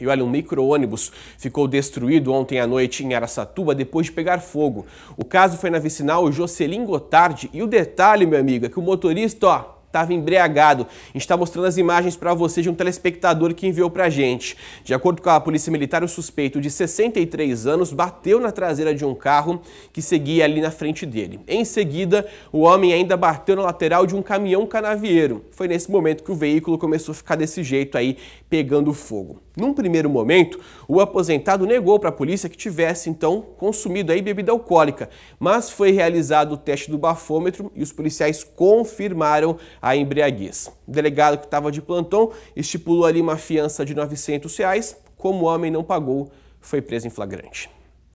E olha, um micro-ônibus ficou destruído ontem à noite em Araçatuba depois de pegar fogo. O caso foi na vicinal Jocelyn Gotardi e o detalhe, meu amigo, é que o motorista, ó, estava embriagado. A gente está mostrando as imagens para você de um telespectador que enviou para a gente. De acordo com a Polícia Militar, o suspeito de 63 anos bateu na traseira de um carro que seguia ali na frente dele. Em seguida, o homem ainda bateu na lateral de um caminhão canavieiro. Foi nesse momento que o veículo começou a ficar desse jeito aí, pegando fogo. Num primeiro momento, o aposentado negou para a polícia que tivesse, então, consumido aí bebida alcoólica, mas foi realizado o teste do bafômetro e os policiais confirmaram a embriaguez. O delegado que estava de plantão estipulou ali uma fiança de 900 reais, como o homem não pagou, foi preso em flagrante.